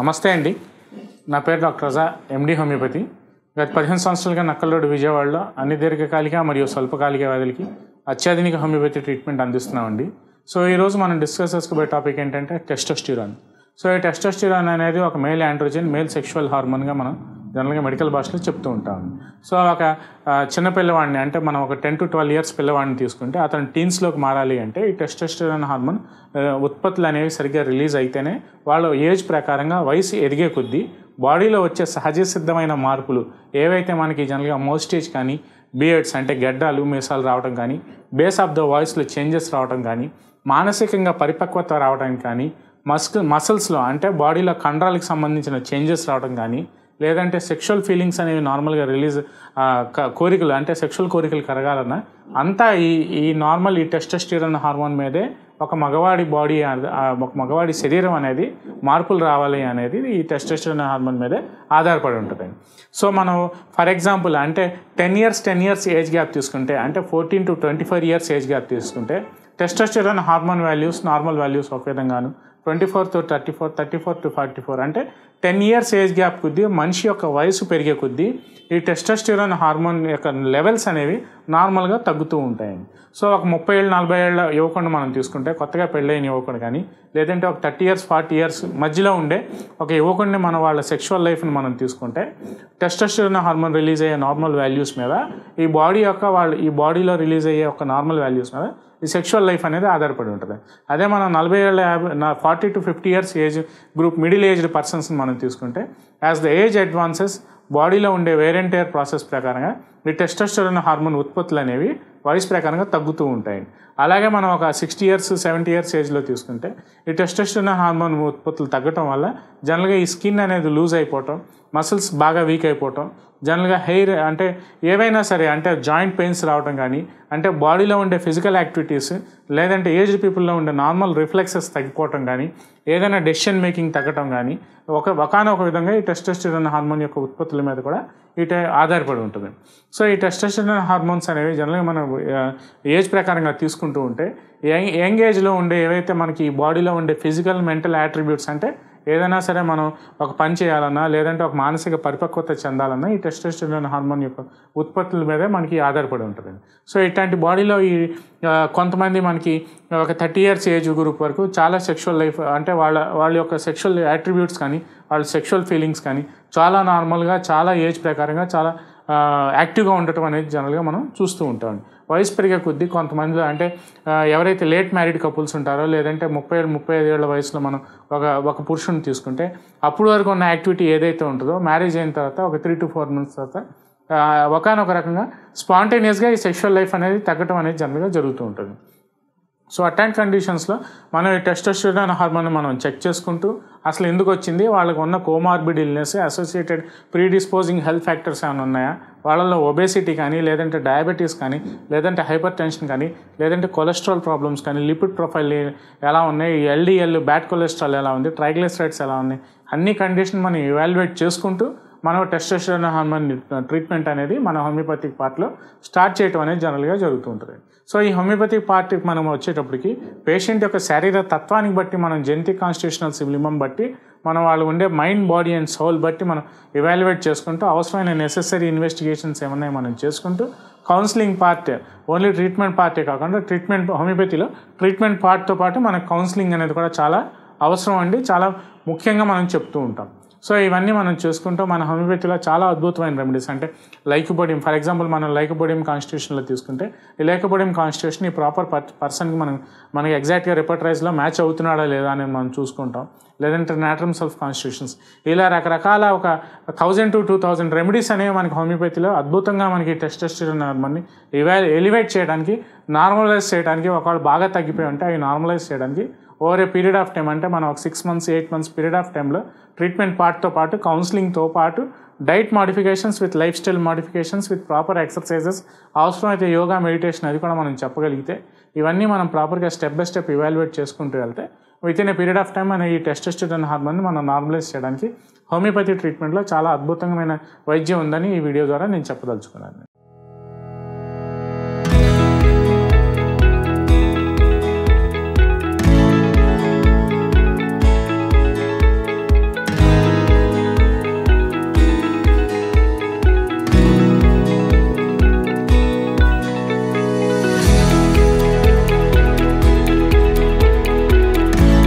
నమస్తే అండి నా పేరు డాక్టర్ రజా ఎండి హోమియోపతి గత పదిహేను సంవత్సరాలుగా నక్కల్లోడు విజయవాడలో అన్ని దీర్ఘకాలిక మరియు స్వల్పకాలిక వ్యాధులకి అత్యాధునిక హోమియోపతి ట్రీట్మెంట్ అందిస్తున్నామండి సో ఈరోజు మనం డిస్కస్ చేసుకోబోయే టాపిక్ ఏంటంటే టెస్టోస్టిరాన్ సో ఈ టెస్టోస్టిరాన్ అనేది ఒక మేల్ ఆండ్రోజన్ మేల్ సెక్షువల్ హార్మోన్గా మనం జనరల్గా మెడికల్ భాషలో చెప్తూ ఉంటాను సో ఒక చిన్న పిల్లవాడిని అంటే మనం ఒక టెన్ టు ట్వెల్వ్ ఇయర్స్ పిల్లవాడిని తీసుకుంటే అతను టీన్స్లోకి మారాలి అంటే ఈ టెస్టోస్టెరాన్ హార్మోన్ ఉత్పత్తులు అనేవి సరిగ్గా రిలీజ్ అయితేనే వాళ్ళ ఏజ్ ప్రకారంగా వయసు ఎదిగే కొద్దీ బాడీలో వచ్చే సహజ సిద్ధమైన మార్పులు ఏవైతే మనకి జనరల్గా మోస్టేజ్ కానీ బియర్డ్స్ అంటే గడ్డాలు మీసాలు రావడం కానీ బేస్ ఆఫ్ ద వాయిస్లో చేంజెస్ రావడం కానీ మానసికంగా పరిపక్వత రావడం కానీ మస్క్ మసిల్స్లో అంటే బాడీలో కండరాలకు సంబంధించిన చేంజెస్ రావడం కానీ లేదంటే సెక్షువల్ ఫీలింగ్స్ అనేవి నార్మల్గా రిలీజ్ కోరికలు అంటే సెక్షువల్ కోరికలు కరగాలన్నా అంతా ఈ ఈ నార్మల్ ఈ టెస్టెస్టిరన్ హార్మోన్ మీదే ఒక మగవాడి బాడీ ఒక మగవాడి శరీరం అనేది మార్పులు రావాలి అనేది ఈ టెస్టెస్టిరన్ హార్మోన్ మీదే ఆధారపడి ఉంటుంది సో మనం ఫర్ ఎగ్జాంపుల్ అంటే ten years ten years age gap తీసుకుంటే అంటే fourteen to twenty five years age gap తీసుకుంటే testosterone hormone values normal values ఒక విధంగాను twenty four to thirty four thirty four to forty four అంటే ten years age gap కొద్దీ మనిషి యొక్క వయసు పెరిగే కొద్దీ ఈ టెస్టోస్టిరాన్ హార్మోన్ యొక్క లెవెల్స్ అనేవి నార్మల్గా తగ్గుతూ ఉంటాయండి సో ఒక ముప్పై ఏళ్ళు నలభై ఏళ్ళ యువకుడు మనం తీసుకుంటే కొత్తగా పెళ్ళైన యువకుడు కానీ లేదంటే ఒక థర్టీ ఇయర్స్ ఫార్టీ ఇయర్స్ మధ్యలో ఉండే ఒక యువకుడిని మన వాళ్ళ సెక్షువల్ లైఫ్ని మనం తీసుకుంటే టెస్టోస్టిరాన్ హార్మోన్ రిలీజ్ అయ్యే నార్మల్ వాల్యూస్ మీద ఈ బాడీ యొక్క వాళ్ళు ఈ బాడీలో రిలీజ్ అయ్యే ఒక నార్మల్ వాల్యూస్ మీద ఈ సెక్షువల్ లైఫ్ అనేది ఆధారపడి ఉంటుంది అదే మనం నలభై ఏళ్ళ యాభై నా forty to fifty years age group middle aged పర్సన్స్ని మనం తీసుకుంటే యాజ్ ద ఏజ్ అడ్వాన్సెస్ బాడీలో ఉండే వేర్ ప్రాసెస్ ప్రకారంగా మీ టెస్టోస్టెరోన్ హార్మోన్ ఉత్పత్తులు అనేవి వయసు ప్రకారంగా తగ్గుతూ ఉంటాయి అలాగే మనం ఒక సిక్స్టీ ఇయర్స్ సెవెంటీ ఇయర్స్ ఏజ్లో తీసుకుంటే ఈ టెస్టోస్టెరోన్ హార్మోన్ ఉత్పత్తులు తగ్గటం వల్ల జనరల్గా ఈ స్కిన్ అనేది లూజ్ అయిపోవటం మసిల్స్ బాగా వీక్ అయిపోవటం జనరల్గా హెయిర్ అంటే ఏవైనా సరే అంటే జాయింట్ పెయిన్స్ రావడం కానీ అంటే బాడీలో ఉండే ఫిజికల్ యాక్టివిటీస్ లేదంటే ఏజ్డ్ పీపుల్లో ఉండే నార్మల్ రిఫ్లెక్సెస్ తగ్గిపోవటం కానీ ఏదైనా డెసిషన్ మేకింగ్ తగ్గటం కానీ ఒక ఒకనొక విధంగా ఈ టెస్టోస్టిరన్ హార్మోన్ యొక్క ఉత్పత్తుల మీద కూడా ఇటు ఆధారపడి ఉంటుంది సో ఈ టెస్టోస్టిరన్ హార్మోన్స్ అనేవి జనరల్గా మనం ఏజ్ ప్రకారంగా తీసుకుంటూ ఉంటే యంగ్ యంగ్ ఏజ్లో ఉండే ఏవైతే మనకి ఈ బాడీలో ఉండే ఫిజికల్ మెంటల్ యాట్రిబ్యూట్స్ అంటే ఏదైనా సరే మనం ఒక పని చేయాలన్నా లేదంటే ఒక మానసిక పరిపక్వత చెందాలన్నా ఈ టెస్టోస్టెరాన్ హార్మోన్ యొక్క ఉత్పత్తుల మీదే మనకి ఆధారపడి ఉంటుంది సో ఇట్లాంటి బాడీలో ఈ కొంతమంది మనకి ఒక థర్టీ ఇయర్స్ ఏజ్ గ్రూప్ వరకు చాలా సెక్షువల్ లైఫ్ అంటే వాళ్ళ వాళ్ళ యొక్క సెక్షువల్ యాట్రిబ్యూట్స్ కానీ వాళ్ళ సెక్షువల్ ఫీలింగ్స్ కానీ చాలా నార్మల్గా చాలా ఏజ్ ప్రకారంగా చాలా యాక్టివ్గా ఉండటం అనేది జనరల్గా మనం చూస్తూ ఉంటాం వయసు పెరిగే కొద్దీ కొంతమందిలో అంటే ఎవరైతే లేట్ మ్యారీడ్ కపుల్స్ ఉంటారో లేదంటే ముప్పై ఏడు ముప్పై ఐదు ఏళ్ళ వయసులో మనం ఒక ఒక పురుషుని తీసుకుంటే అప్పుడు వరకు ఉన్న యాక్టివిటీ ఏదైతే ఉంటుందో మ్యారేజ్ అయిన తర్వాత ఒక త్రీ టు ఫోర్ మంత్స్ తర్వాత ఒకనొక రకంగా స్పాంటేనియస్గా ఈ సెక్షువల్ లైఫ్ అనేది తగ్గటం అనేది జనరల్గా జరుగుతూ ఉంటుంది సో అట్లాంటి కండిషన్స్లో మనం ఈ టెస్టోస్టిరాన్ హార్మోన్ మనం చెక్ చేసుకుంటూ అసలు ఎందుకు వచ్చింది వాళ్ళకు ఉన్న comorbid illness associated predisposing health factors ఏమైనా ఉన్నాయా వాళ్ళలో ఒబేసిటీ కానీ లేదంటే డయాబెటీస్ కానీ లేదంటే హైపర్ టెన్షన్ కానీ లేదంటే కొలెస్ట్రాల్ ప్రాబ్లమ్స్ కానీ లిపిడ్ ప్రొఫైల్ ఎలా ఉన్నాయి ఎల్డిఎల్ బ్యాడ్ కొలెస్ట్రాల్ ఎలా ఉంది ట్రైగ్లెసరైడ్స్ ఎలా ఉన్నాయి అన్ని కండిషన్ మనం ఇవాల్యుయేట్ చేసుకుంటూ మనం టెస్టోస్టెరోన్ హార్మోన్ ట్రీట్మెంట్ అనేది మన హోమియోపతిక్ పార్ట్లో స్టార్ట్ చేయటం అనేది జనరల్గా జరుగుతుంటుంది సో ఈ హోమియోపతిక్ పార్ట్కి మనం వచ్చేటప్పటికి పేషెంట్ యొక్క శారీర తత్వానికి బట్టి మనం జెనెటిక్ కాన్స్టిట్యూషనల్ సిబ్లిమం బట్టి మనం వాళ్ళు ఉండే మైండ్ బాడీ అండ్ సోల్ బట్టి మనం ఇవాల్యువేట్ చేసుకుంటూ అవసరమైన నెసెసరీ ఇన్వెస్టిగేషన్స్ ఏమన్నాయి మనం చేసుకుంటూ కౌన్సిలింగ్ పార్ట్ ఓన్లీ ట్రీట్మెంట్ పార్టే కాకుండా ట్రీట్మెంట్ హోమియోపతిలో ట్రీట్మెంట్ పార్ట్తో పాటు మన కౌన్సిలింగ్ అనేది కూడా చాలా అవసరం అండి చాలా ముఖ్యంగా మనం చెప్తూ ఉంటాం సో ఇవన్నీ మనం చూసుకుంటూ మన హోమియోపతిలో చాలా అద్భుతమైన రెమెడీస్ అంటే లైకబోడియం ఫర్ ఎగ్జాంపుల్ మనం లైకబోడియం కాన్స్టిట్యూషన్లో తీసుకుంటే ఈ లైకబోడియం కాన్స్టిట్యూషన్ ఈ ప్రాపర్ పర్సన్కి మనం మనకి ఎగ్జాక్ట్గా రిపర్టరైజ్లో మ్యాచ్ అవుతున్నాడా లేదా అని మనం చూసుకుంటాం లేదంటే నాటరమ్స్ ఆఫ్ కాన్స్టిట్యూషన్స్ ఇలా రకరకాల ఒక thousand to two thousand remedies అనేవి మనకి హోమియోపతిలో అద్భుతంగా మనకి టెస్టెస్టిరోన్ ఇవే ఎలివేట్ చేయడానికి నార్మలైజ్ చేయడానికి ఒకవేళ బాగా తగ్గిపోయి ఉంటే అవి నార్మలైజ్ చేయడానికి over a period of time అంటే మనం ఒక six months eight months period of టైంలో ట్రీట్మెంట్ పార్ట్తో పాటు కౌన్సిలింగ్తో పాటు diet modifications with lifestyle modifications with proper exercises అవసరమైతే యోగా మెడిటేషన్ అది కూడా మనం చెప్పగలిగితే ఇవన్నీ మనం ప్రాపర్గా స్టెప్ బై స్టెప్ ఇవాల్యుయేట్ చేసుకుంటూ వెళ్తే within a period of time మన ఈ టెస్టోస్టిరాన్ హార్మోన్ని మనం నార్మలైజ్ చేయడానికి హోమియోపతి ట్రీట్మెంట్లో చాలా అద్భుతమైన వైద్యం ఉందని ఈ వీడియో ద్వారా నేను చెప్పదలుచుకున్నాను